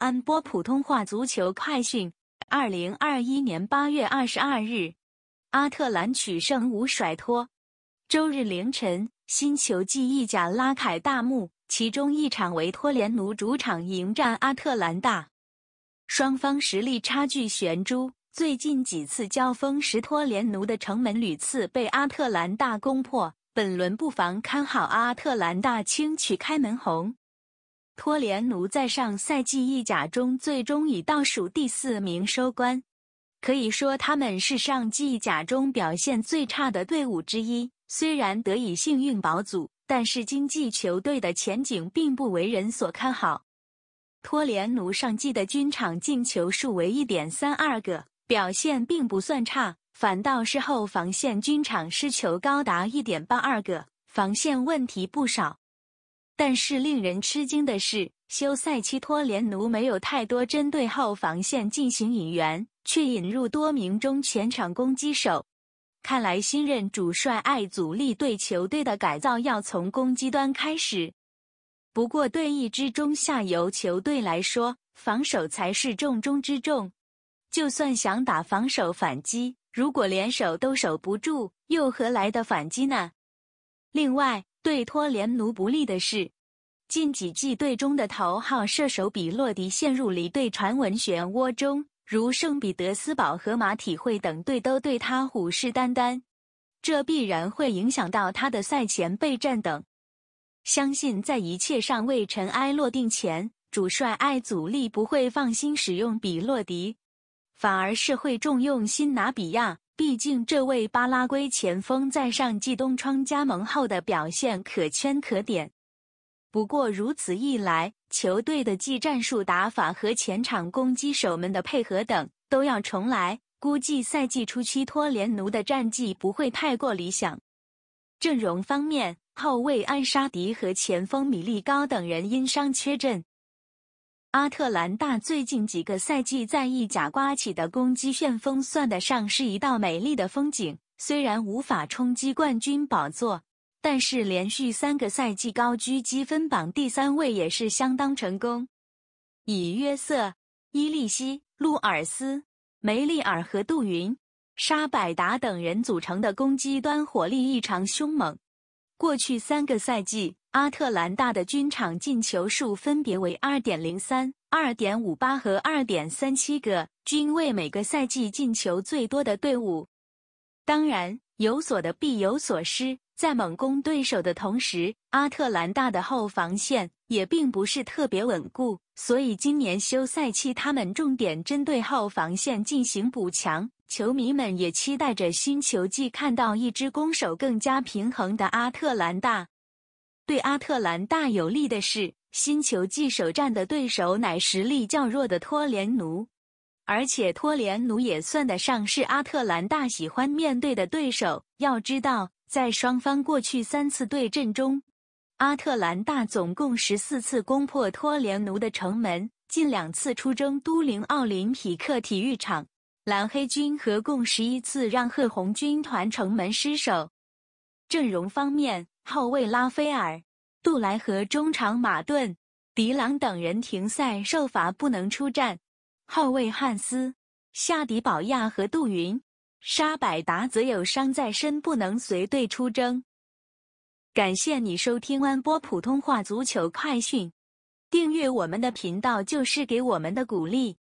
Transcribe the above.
安波普通话足球快讯：二零二一年八月二十二日，阿特兰取胜无甩脱。周日凌晨，新球季意甲拉开大幕，其中一场为托连奴主场迎战阿特兰大。双方实力差距悬殊，最近几次交锋，时，托连奴的城门屡次被阿特兰大攻破。本轮不妨看好阿特兰大轻取开门红。托连奴在上赛季意甲中最终以倒数第四名收官，可以说他们是上季意甲中表现最差的队伍之一。虽然得以幸运保组，但是经济球队的前景并不为人所看好。托连奴上季的均场进球数为一点三二个，表现并不算差，反倒是后防线均场失球高达一点八二个，防线问题不少。但是令人吃惊的是，休赛期托连奴没有太多针对后防线进行引援，却引入多名中前场攻击手。看来新任主帅艾祖利对球队的改造要从攻击端开始。不过，对一支中下游球队来说，防守才是重中之重。就算想打防守反击，如果连守都守不住，又何来的反击呢？另外，对托连奴不利的是，近几季队中的头号射手比洛迪陷入离队传闻漩涡中，如圣彼得斯堡、和马体会等队都对他虎视眈眈，这必然会影响到他的赛前备战等。相信在一切尚未尘埃落定前，主帅艾祖利不会放心使用比洛迪，反而是会重用新拿比亚。毕竟，这位巴拉圭前锋在上季冬窗加盟后的表现可圈可点。不过，如此一来，球队的技战术打法和前场攻击手们的配合等都要重来，估计赛季初期托连奴的战绩不会太过理想。阵容方面，后卫安沙迪和前锋米利高等人因伤缺阵。阿特兰大最近几个赛季在意甲刮起的攻击旋风，算得上是一道美丽的风景。虽然无法冲击冠军宝座，但是连续三个赛季高居积分榜第三位，也是相当成功。以约瑟、伊利西、路尔斯、梅利尔和杜云、沙百达等人组成的攻击端火力异常凶猛。过去三个赛季。阿特兰大的均场进球数分别为二点零三、二点五八和二点三七个，均为每个赛季进球最多的队伍。当然，有所得必有所失，在猛攻对手的同时，阿特兰大的后防线也并不是特别稳固。所以，今年休赛期他们重点针对后防线进行补强。球迷们也期待着新球季看到一支攻守更加平衡的阿特兰大。对阿特兰大有利的是，新球季首战的对手乃实力较弱的托连奴，而且托连奴也算得上是阿特兰大喜欢面对的对手。要知道，在双方过去三次对阵中，阿特兰大总共十四次攻破托连奴的城门，近两次出征都灵奥林匹克体育场，蓝黑军合共十一次让贺红军团城门失守。阵容方面。后卫拉菲尔、杜莱和中场马顿、迪朗等人停赛受罚不能出战，后卫汉斯、夏迪保亚和杜云、沙百达则有伤在身不能随队出征。感谢你收听安波普通话足球快讯，订阅我们的频道就是给我们的鼓励。